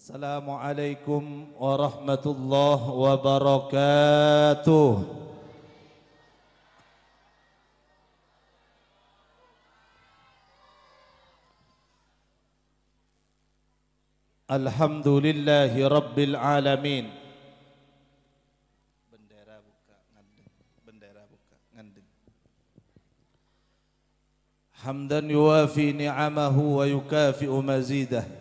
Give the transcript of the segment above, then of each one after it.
السلام عليكم ورحمة الله وبركاته الحمد لله رب العالمين حمدا يوافي نعمه ويكافئ مزيده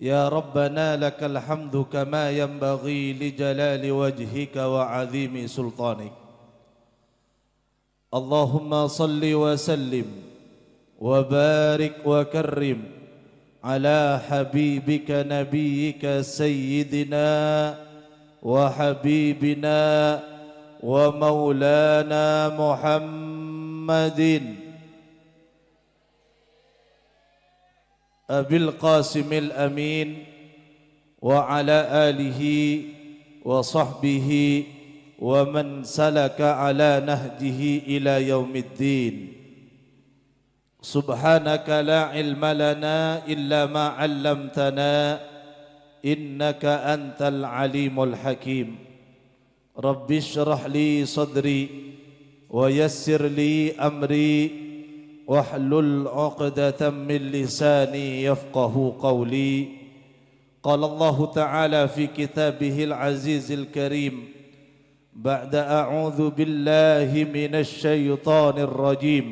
يا ربنا لك الحمد كما ينبغي لجلال وجهك وعظيم سلطانك اللهم صل وسلم وبارك وكرم على حبيبك نبيك سيدنا وحبيبنا ومولانا محمد أبي القاسم الأمين وعلى آله وصحبه ومن سلك على نهجه إلى يوم الدين سبحانك لا علم لنا إلا ما علمتنا إنك أنت العليم الحكيم رب اشرح لي صدري ويسر لي أمري واحلل عقدة من لساني يفقه قولي قال الله تعالى في كتابه العزيز الكريم بعد أعوذ بالله من الشيطان الرجيم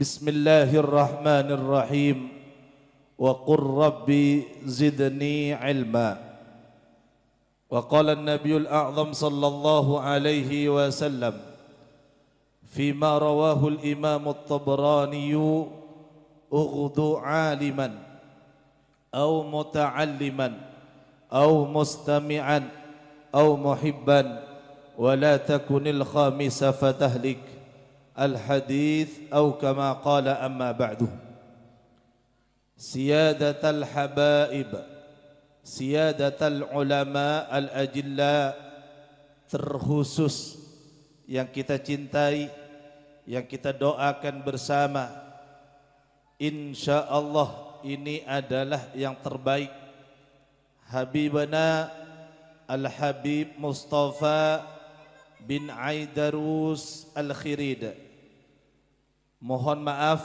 بسم الله الرحمن الرحيم وقل ربي زدني علما وقال النبي الأعظم صلى الله عليه وسلم فيما رواه الإمام الطبراني أغض عالما أو متعلما أو مستمعا أو محبا ولا تكن الخامس فتهلك الحديث أو كما قال أما بعد سيادة الحبائب سيادة العلماء الأجلاء terkhusus yang kita cintai yang kita doakan bersama insya Allah ini adalah yang terbaik Habibana Al-Habib Mustafa bin Aidarus Al-Khirid Mohon maaf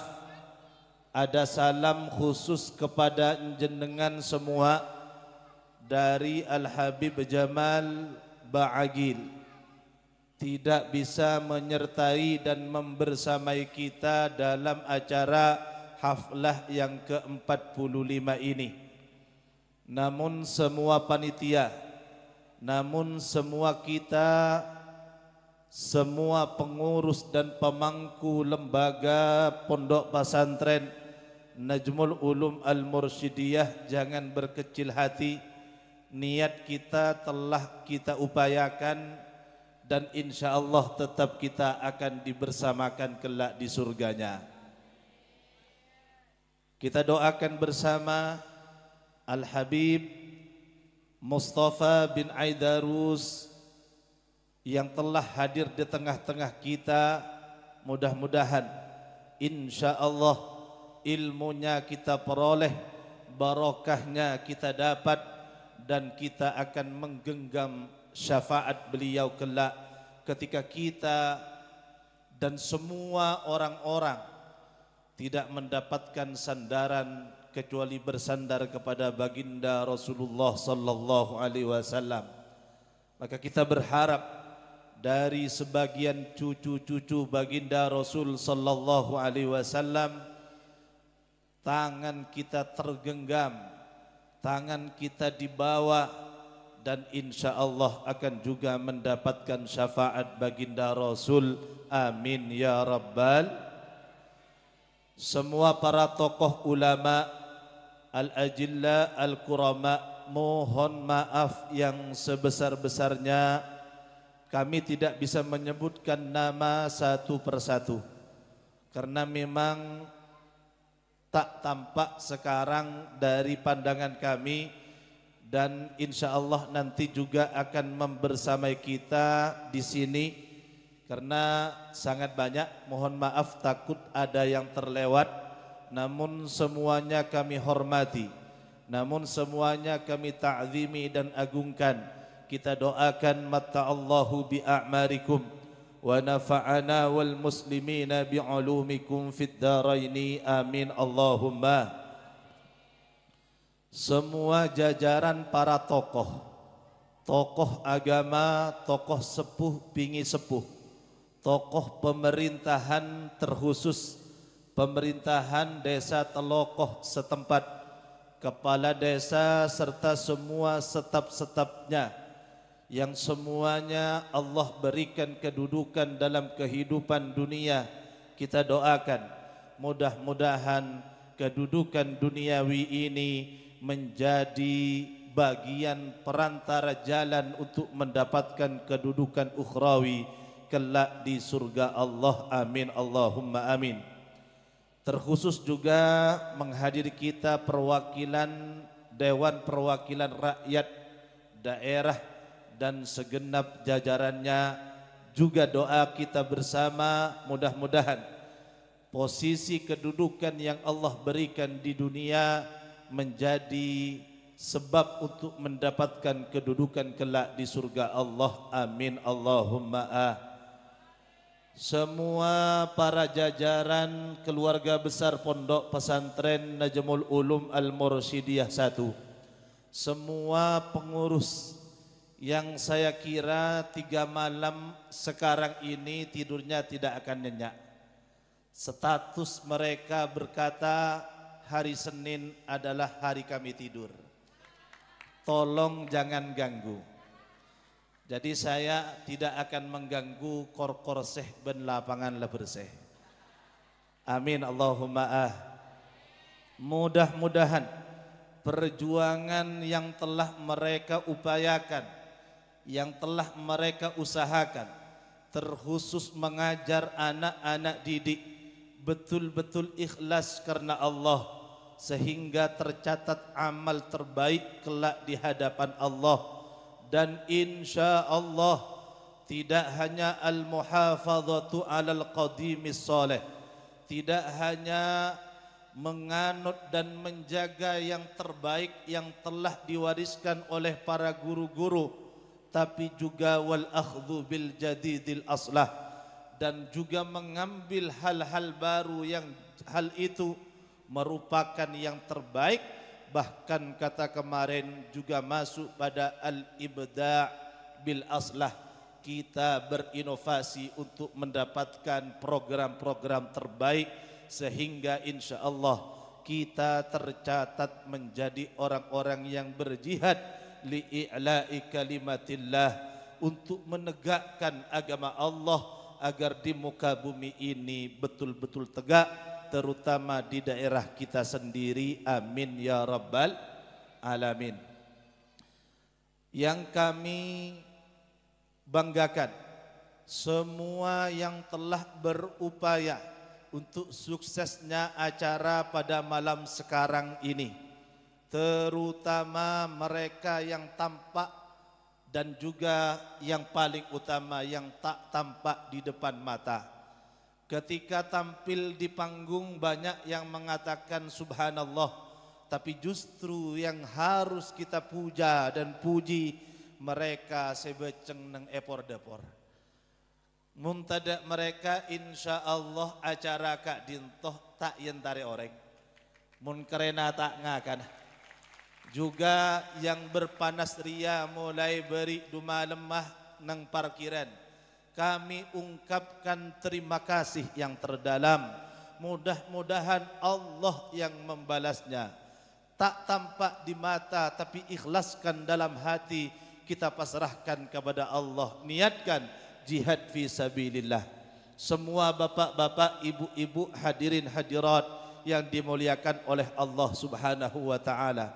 ada salam khusus kepada jenengan semua dari Al-Habib Jamal Ba'agil tidak bisa menyertai dan membersamai kita dalam acara haflah yang ke-45 ini. Namun semua panitia, namun semua kita, semua pengurus dan pemangku lembaga pondok pesantren Najmul Ulum Al-Mursyidiyah jangan berkecil hati. Niat kita telah kita upayakan dan insya Allah tetap kita akan dibersamakan kelak di surganya. Kita doakan bersama Al-Habib Mustafa bin Aidarus yang telah hadir di tengah-tengah kita mudah-mudahan insya Allah ilmunya kita peroleh barokahnya kita dapat dan kita akan menggenggam syafaat beliau kelak ketika kita dan semua orang-orang tidak mendapatkan sandaran kecuali bersandar kepada baginda Rasulullah sallallahu alaihi wasallam maka kita berharap dari sebagian cucu-cucu baginda Rasul sallallahu alaihi wasallam tangan kita tergenggam tangan kita dibawa dan insya Allah akan juga mendapatkan syafaat baginda Rasul. Amin ya Rabbal. Semua para tokoh ulama, al-ajilla, al-kurama, mohon maaf yang sebesar-besarnya. Kami tidak bisa menyebutkan nama satu persatu. Karena memang tak tampak sekarang dari pandangan kami dan insya Allah nanti juga akan membersamai kita di sini karena sangat banyak mohon maaf takut ada yang terlewat namun semuanya kami hormati namun semuanya kami ta'zimi dan agungkan kita doakan mata Allahu bi a'marikum wa nafa'ana wal muslimina bi ulumikum fid daraini amin Allahumma semua jajaran para tokoh, tokoh agama, tokoh sepuh, pingi sepuh, tokoh pemerintahan terkhusus, pemerintahan desa telokoh setempat, kepala desa serta semua setap-setapnya yang semuanya Allah berikan kedudukan dalam kehidupan dunia kita doakan mudah-mudahan kedudukan duniawi ini menjadi bagian perantara jalan untuk mendapatkan kedudukan ukhrawi kelak di surga Allah amin Allahumma amin terkhusus juga menghadiri kita perwakilan Dewan Perwakilan Rakyat daerah dan segenap jajarannya juga doa kita bersama mudah-mudahan posisi kedudukan yang Allah berikan di dunia menjadi sebab untuk mendapatkan kedudukan kelak di surga Allah. Amin. Allahumma ah. Semua para jajaran keluarga besar Pondok Pesantren Najmul Ulum Al-Mursidiyah 1. Semua pengurus yang saya kira tiga malam sekarang ini tidurnya tidak akan nyenyak. Status mereka berkata hari Senin adalah hari kami tidur. Tolong jangan ganggu. Jadi saya tidak akan mengganggu kor-korseh ben lapangan leberseh. Amin Allahumma ah. Mudah-mudahan perjuangan yang telah mereka upayakan, yang telah mereka usahakan, terkhusus mengajar anak-anak didik betul-betul ikhlas karena Allah sehingga tercatat amal terbaik kelak di hadapan Allah dan insya Allah tidak hanya al-muhafadzatu alal qadimis soleh tidak hanya menganut dan menjaga yang terbaik yang telah diwariskan oleh para guru-guru tapi juga wal akhdhu bil jadidil aslah dan juga mengambil hal-hal baru yang hal itu merupakan yang terbaik bahkan kata kemarin juga masuk pada al-ibda' bil aslah kita berinovasi untuk mendapatkan program-program terbaik sehingga insya Allah kita tercatat menjadi orang-orang yang berjihad li'i'la'i kalimatillah untuk menegakkan agama Allah agar di muka bumi ini betul-betul tegak terutama di daerah kita sendiri. Amin ya rabbal alamin. Yang kami banggakan semua yang telah berupaya untuk suksesnya acara pada malam sekarang ini terutama mereka yang tampak dan juga yang paling utama yang tak tampak di depan mata Ketika tampil di panggung banyak yang mengatakan subhanallah Tapi justru yang harus kita puja dan puji Mereka sebeceng neng epor-depor Muntada mereka insya Allah acara kak dintoh tak yentari oreng Mun kerena tak ngakan Juga yang berpanas ria mulai beri duma lemah neng parkiran kami ungkapkan terima kasih yang terdalam. Mudah-mudahan Allah yang membalasnya. Tak tampak di mata tapi ikhlaskan dalam hati kita pasrahkan kepada Allah. Niatkan jihad fi sabilillah. Semua bapak-bapak, ibu-ibu, hadirin hadirat yang dimuliakan oleh Allah Subhanahu wa taala.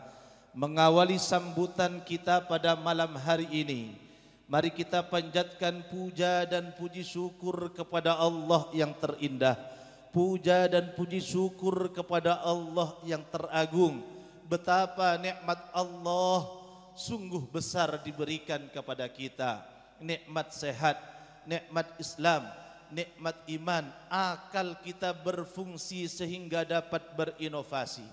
Mengawali sambutan kita pada malam hari ini Mari kita panjatkan puja dan puji syukur kepada Allah yang terindah. Puja dan puji syukur kepada Allah yang teragung. Betapa nikmat Allah sungguh besar diberikan kepada kita. Nikmat sehat, nikmat Islam, nikmat iman, akal kita berfungsi sehingga dapat berinovasi.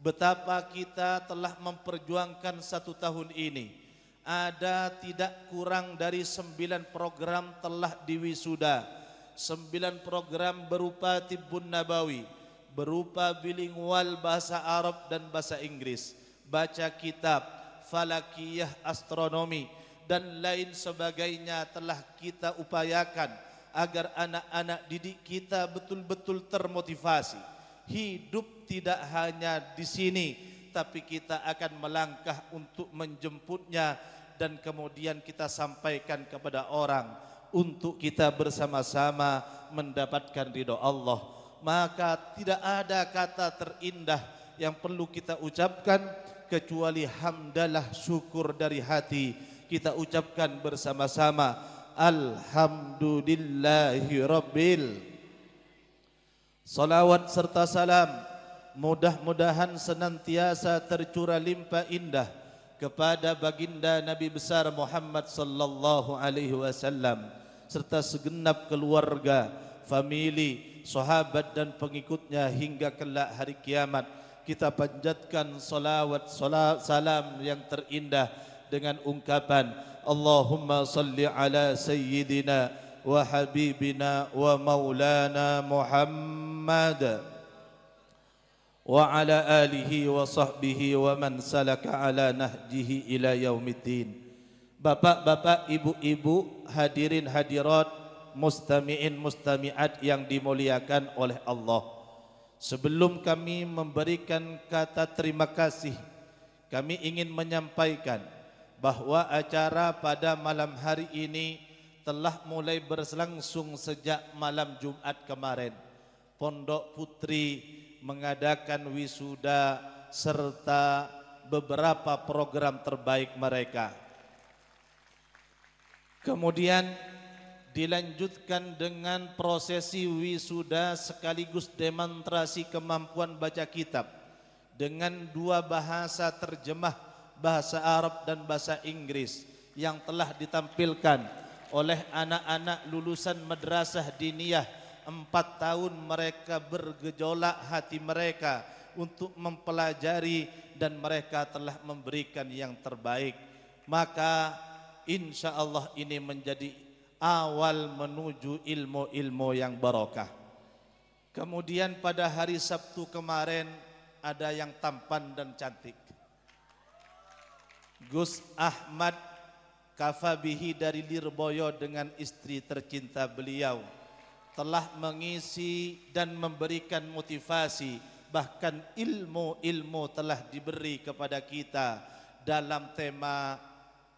Betapa kita telah memperjuangkan satu tahun ini ada tidak kurang dari sembilan program telah diwisuda. Sembilan program berupa tibun Nabawi, berupa bilingual bahasa Arab dan bahasa Inggris, baca kitab, falakiyah astronomi, dan lain sebagainya telah kita upayakan agar anak-anak didik kita betul-betul termotivasi. Hidup tidak hanya di sini, tapi kita akan melangkah untuk menjemputnya dan kemudian kita sampaikan kepada orang untuk kita bersama-sama mendapatkan ridho Allah maka tidak ada kata terindah yang perlu kita ucapkan kecuali hamdalah syukur dari hati kita ucapkan bersama-sama alhamdulillahi rabbil salawat serta salam mudah-mudahan senantiasa tercurah limpah indah kepada baginda Nabi besar Muhammad sallallahu alaihi wasallam serta segenap keluarga, famili, sahabat dan pengikutnya hingga kelak hari kiamat kita panjatkan salawat salam yang terindah dengan ungkapan Allahumma salli ala sayyidina wa habibina wa maulana Muhammad وعلى آله وصحبه ومن سلك على نهجه إلى يوم الدين Bapak-bapak, ibu-ibu, hadirin hadirat, mustami'in mustami'at yang dimuliakan oleh Allah. Sebelum kami memberikan kata terima kasih, kami ingin menyampaikan bahwa acara pada malam hari ini telah mulai berlangsung sejak malam Jumat kemarin. Pondok Putri mengadakan wisuda serta beberapa program terbaik mereka. Kemudian dilanjutkan dengan prosesi wisuda sekaligus demonstrasi kemampuan baca kitab dengan dua bahasa terjemah bahasa Arab dan bahasa Inggris yang telah ditampilkan oleh anak-anak lulusan madrasah diniyah empat tahun mereka bergejolak hati mereka untuk mempelajari dan mereka telah memberikan yang terbaik. Maka insya Allah ini menjadi awal menuju ilmu-ilmu yang barokah. Kemudian pada hari Sabtu kemarin ada yang tampan dan cantik. Gus Ahmad Kafabihi dari Lirboyo dengan istri tercinta beliau telah mengisi dan memberikan motivasi bahkan ilmu-ilmu telah diberi kepada kita dalam tema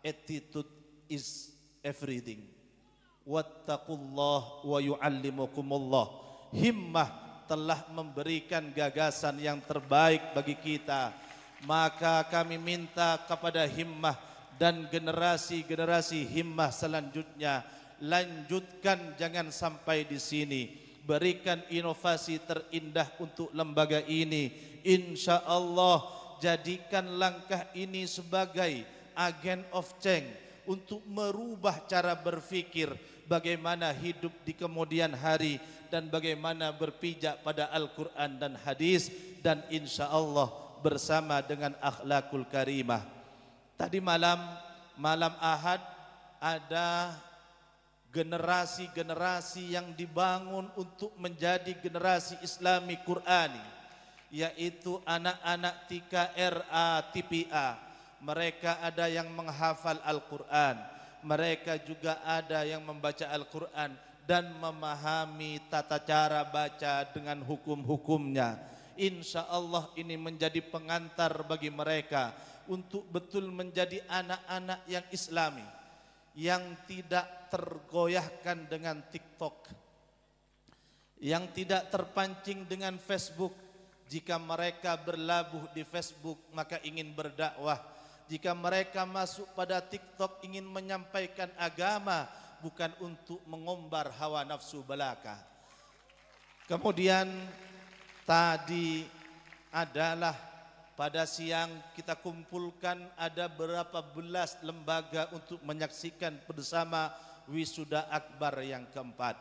attitude is everything wattaqullah wa yuallimukumullah himmah telah memberikan gagasan yang terbaik bagi kita maka kami minta kepada himmah dan generasi-generasi himmah selanjutnya lanjutkan jangan sampai di sini. Berikan inovasi terindah untuk lembaga ini. Insya Allah jadikan langkah ini sebagai agen of change untuk merubah cara berpikir bagaimana hidup di kemudian hari dan bagaimana berpijak pada Al-Quran dan hadis dan insya Allah bersama dengan akhlakul karimah. Tadi malam, malam ahad ada generasi-generasi yang dibangun untuk menjadi generasi Islami Qurani yaitu anak-anak TKRA TPA mereka ada yang menghafal Al-Quran mereka juga ada yang membaca Al-Quran dan memahami tata cara baca dengan hukum-hukumnya Insya Allah ini menjadi pengantar bagi mereka untuk betul menjadi anak-anak yang islami yang tidak tergoyahkan dengan TikTok, yang tidak terpancing dengan Facebook. Jika mereka berlabuh di Facebook, maka ingin berdakwah. Jika mereka masuk pada TikTok, ingin menyampaikan agama, bukan untuk mengombar hawa nafsu belaka. Kemudian tadi adalah pada siang kita kumpulkan ada berapa belas lembaga untuk menyaksikan bersama wisuda akbar yang keempat.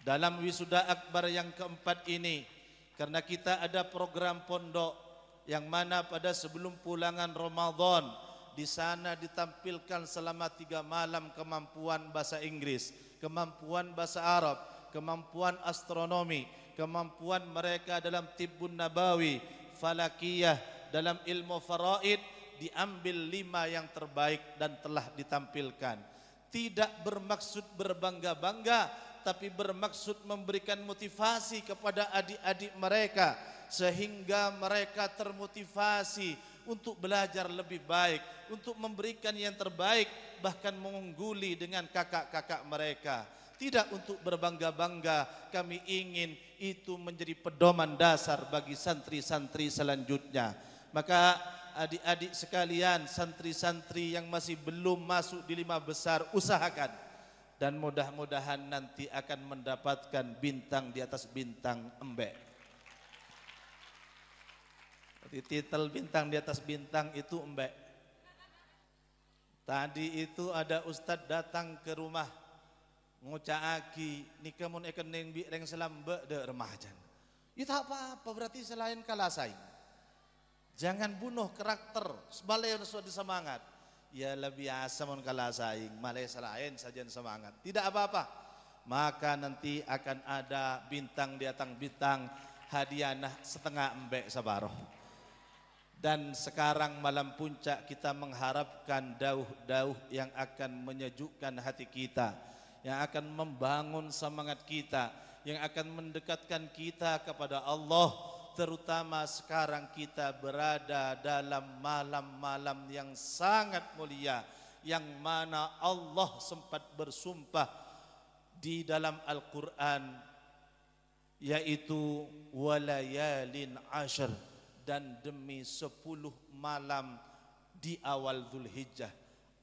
Dalam wisuda akbar yang keempat ini, karena kita ada program pondok yang mana pada sebelum pulangan Ramadan di sana ditampilkan selama tiga malam kemampuan bahasa Inggris, kemampuan bahasa Arab, kemampuan astronomi, kemampuan mereka dalam tibun nabawi, falakiyah, dalam ilmu faraid diambil lima yang terbaik dan telah ditampilkan. Tidak bermaksud berbangga-bangga, tapi bermaksud memberikan motivasi kepada adik-adik mereka sehingga mereka termotivasi untuk belajar lebih baik, untuk memberikan yang terbaik, bahkan mengungguli dengan kakak-kakak mereka. Tidak untuk berbangga-bangga, kami ingin itu menjadi pedoman dasar bagi santri-santri selanjutnya. Maka adik-adik sekalian, santri-santri yang masih belum masuk di lima besar, usahakan. Dan mudah-mudahan nanti akan mendapatkan bintang di atas bintang embek. Di titel bintang di atas bintang itu embek. Tadi itu ada ustadz datang ke rumah ngucaaki nikamun ekening bi reng selambe de remajan. Itu apa-apa berarti selain kalah saing. Jangan bunuh karakter. Sebalik suatu semangat. Ya lebih asamun kalah saing. malah selain saja semangat. Tidak apa-apa. Maka nanti akan ada bintang di atas bintang hadiah setengah embek sabaroh. Dan sekarang malam puncak kita mengharapkan dauh-dauh yang akan menyejukkan hati kita, yang akan membangun semangat kita, yang akan mendekatkan kita kepada Allah terutama sekarang kita berada dalam malam-malam yang sangat mulia yang mana Allah sempat bersumpah di dalam Al-Qur'an yaitu walayalin ashar dan demi sepuluh malam di awal Zulhijjah.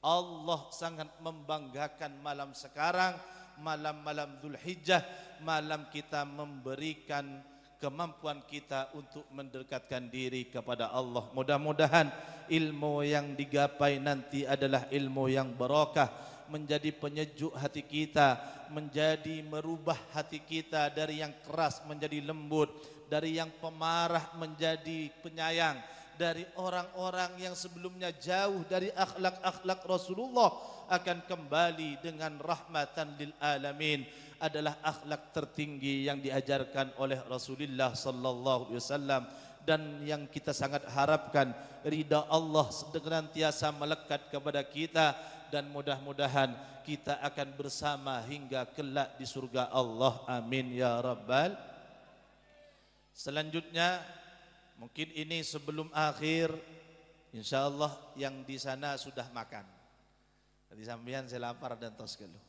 Allah sangat membanggakan malam sekarang, malam-malam Zulhijjah, malam kita memberikan kemampuan kita untuk mendekatkan diri kepada Allah. Mudah-mudahan ilmu yang digapai nanti adalah ilmu yang barokah, menjadi penyejuk hati kita, menjadi merubah hati kita dari yang keras menjadi lembut, dari yang pemarah menjadi penyayang. dari orang-orang yang sebelumnya jauh dari akhlak-akhlak Rasulullah akan kembali dengan rahmatan lil alamin adalah akhlak tertinggi yang diajarkan oleh Rasulullah sallallahu alaihi wasallam dan yang kita sangat harapkan ridha Allah dengan tiasa melekat kepada kita dan mudah-mudahan kita akan bersama hingga kelak di surga Allah amin ya rabbal selanjutnya Mungkin ini sebelum akhir Insya Allah yang di sana sudah makan. Tadi sampean saya lapar dan tos geluh.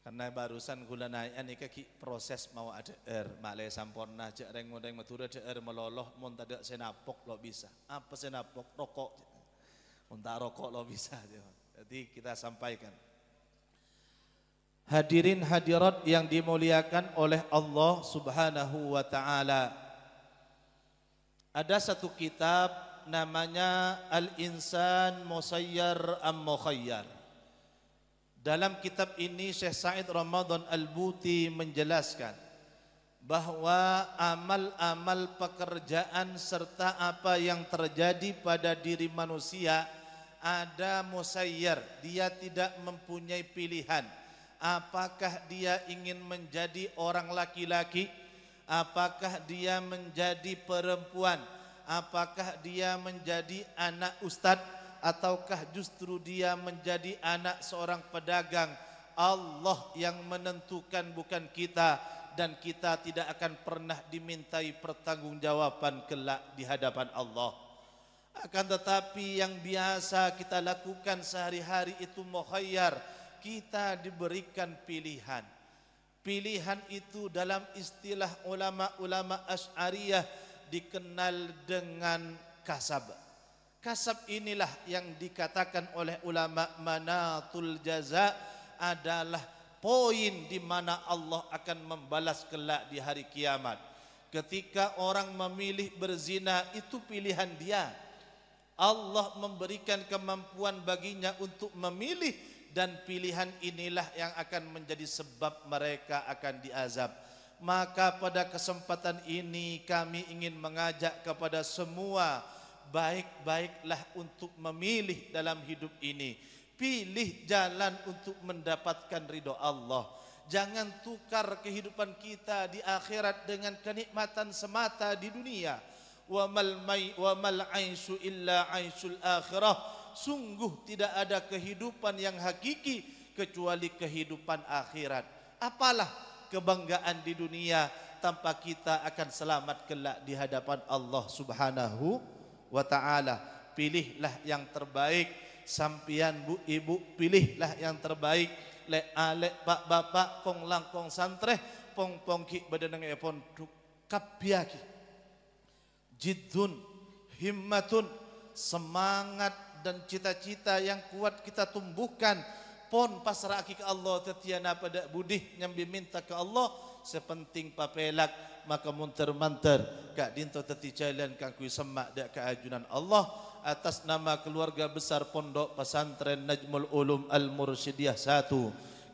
Karena barusan gula naik ini kaki proses mau ada er malai sampurna jak reng modeng matura ada er meloloh mun tidak senapok lo bisa. Apa senapok rokok. Mun rokok lo bisa. Jadi kita sampaikan. Hadirin hadirat yang dimuliakan oleh Allah Subhanahu wa taala. Ada satu kitab namanya Al-Insan Musayyar Am Mukhayyar. Dalam kitab ini Syekh Said Ramadan Al-Buti menjelaskan bahwa amal-amal pekerjaan serta apa yang terjadi pada diri manusia ada musayyar, dia tidak mempunyai pilihan. Apakah dia ingin menjadi orang laki-laki? apakah dia menjadi perempuan, apakah dia menjadi anak ustadz, ataukah justru dia menjadi anak seorang pedagang. Allah yang menentukan bukan kita dan kita tidak akan pernah dimintai pertanggungjawaban kelak di hadapan Allah. Akan tetapi yang biasa kita lakukan sehari-hari itu mukhayyar, kita diberikan pilihan. Pilihan itu dalam istilah ulama-ulama Asy'ariyah dikenal dengan kasab. Kasab inilah yang dikatakan oleh ulama manatul jaza adalah poin di mana Allah akan membalas kelak di hari kiamat. Ketika orang memilih berzina itu pilihan dia. Allah memberikan kemampuan baginya untuk memilih dan pilihan inilah yang akan menjadi sebab mereka akan diazab. Maka pada kesempatan ini kami ingin mengajak kepada semua baik-baiklah untuk memilih dalam hidup ini. Pilih jalan untuk mendapatkan ridho Allah. Jangan tukar kehidupan kita di akhirat dengan kenikmatan semata di dunia. Wa mal mai wa mal aishu illa aishul akhirah sungguh tidak ada kehidupan yang hakiki kecuali kehidupan akhirat. Apalah kebanggaan di dunia tanpa kita akan selamat kelak di hadapan Allah Subhanahu wa taala. Pilihlah yang terbaik sampian Bu Ibu, pilihlah yang terbaik. Lek alek ah, Pak Bapak kong langkong santre pong pong ki badanang epon eh, kabiyaki. jidun himmatun, semangat dan cita-cita yang kuat kita tumbuhkan pon pasrah ke Allah tetiana pada budih yang diminta ke Allah sepenting papelak maka munter-manter kak dinto teti jalan kang semak dak ke Allah atas nama keluarga besar pondok pesantren Najmul Ulum Al Mursyidiyah 1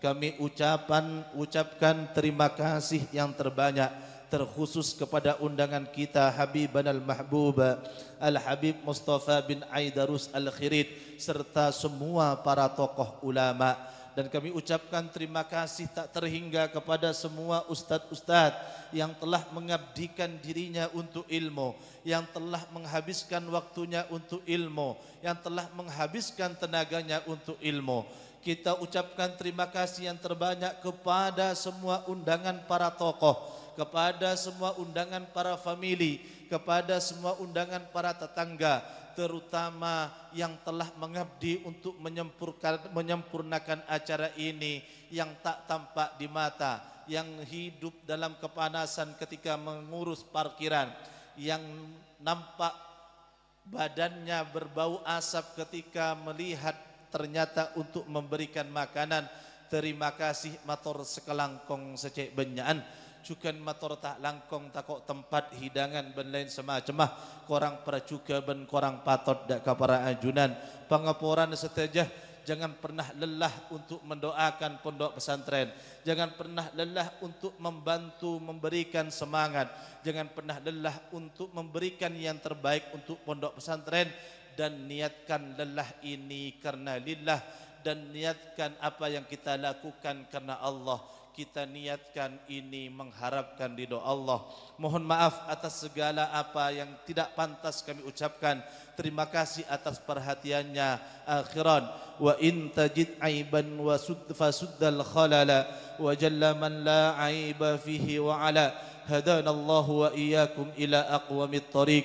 kami ucapan ucapkan terima kasih yang terbanyak terkhusus kepada undangan kita Habiban al-Mahbuba Al-Habib Mustafa bin Aidarus Al-Khirid serta semua para tokoh ulama dan kami ucapkan terima kasih tak terhingga kepada semua ustadz-ustadz yang telah mengabdikan dirinya untuk ilmu, yang telah menghabiskan waktunya untuk ilmu, yang telah menghabiskan tenaganya untuk ilmu. Kita ucapkan terima kasih yang terbanyak kepada semua undangan para tokoh, kepada semua undangan para famili, kepada semua undangan para tetangga, terutama yang telah mengabdi untuk menyempurnakan acara ini yang tak tampak di mata, yang hidup dalam kepanasan ketika mengurus parkiran, yang nampak badannya berbau asap ketika melihat ternyata untuk memberikan makanan terima kasih motor sekelangkong secek benyaan cukan motor tak langkong tak kok tempat hidangan ben lain semacam ah korang percuka ben korang patot dak ka para ajunan pengaporan setejah jangan pernah lelah untuk mendoakan pondok pesantren jangan pernah lelah untuk membantu memberikan semangat jangan pernah lelah untuk memberikan yang terbaik untuk pondok pesantren dan niatkan lelah ini karena lillah dan niatkan apa yang kita lakukan karena Allah kita niatkan ini mengharapkan di doa Allah mohon maaf atas segala apa yang tidak pantas kami ucapkan terima kasih atas perhatiannya akhiran wa intajid aiban wa sudfa fa suddal khalala wa jalla man la aiba fihi wa ala hadana Allah wa iyyakum ila aqwamit tariq